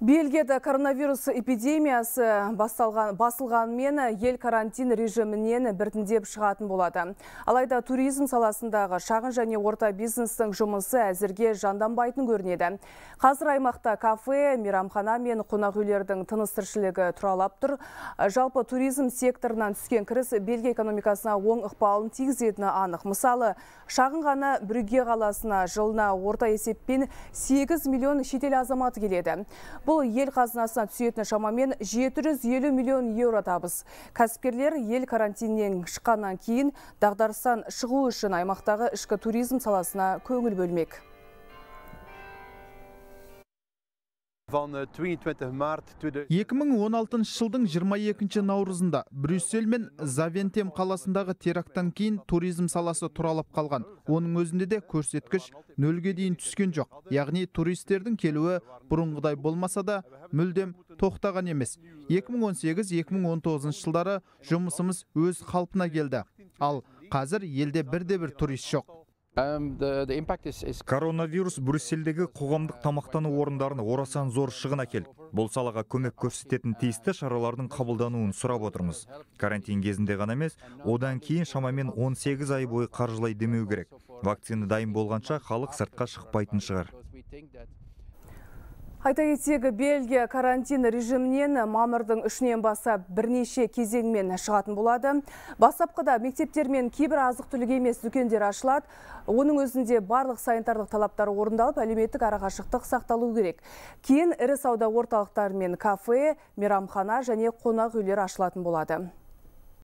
Белгеді коронавирус эпидемиясы басталған, мені ел карантин режимінен біртіндеп шығатын болады. Алайда туризм саласындағы шағын және орта бизнестің жұмысы әзірге жанданбайтын көрінеді. Қазір аймақта кафе, мирамхана мен қонақ үйлердің тыныс тұралап тұр. Жалпы туризм секторынан түскен кіріс Бельгия экономикасына оң ықпалын тигізетіні анық. Мысалы, шағын ғана қаласына жылына орта есеппен 8 миллион шетел азаматы келеді. Бұл ел қазынасына түсетін шамамен 750 миллион еуро табыс. Кәсіпкерлер ел карантиннен шыққаннан кейін дағдарыстан шығу үшін аймақтағы ішкі туризм саласына көңіл бөлмек. 2016 eh, жылдың 22 наурызында Брюссель мен Завентем қаласындағы терактан кейін туризм саласы тұралып қалған. Оның өзінде де көрсеткіш нөлге дейін түскен жоқ. Яғни туристердің келуі бұрынғыдай болмаса да мүлдем тоқтаған емес. 2018-2019 жылдары жұмысымыз өз қалпына келді. Ал қазір елде бірде бір турист жоқ коронавирус брюссельдегі қоғамдық тамақтану орындарын орасан зор шығын әкелді бұл салаға көмек көрсететін тиісті шаралардың қабылдануын сұрап отырмыз карантин кезінде ғана емес одан кейін шамамен 18 ай бойы қаржылай демеу керек вакцина дайын болғанша халық сыртқа шықпайтын шығар Айта етегі Бельгия карантин режимнен мамырдың үшінен баса бірнеше кезеңмен шығатын болады. Басапқыда мектептер мен кейбір азық түлік емес дүкендер ашылады. Оның өзінде барлық санитарлық талаптары орындалып, әлеуметтік арақашықтық сақталу керек. Кейін ірі сауда орталықтары мен кафе, мерамхана және қонақ үйлер ашылатын болады.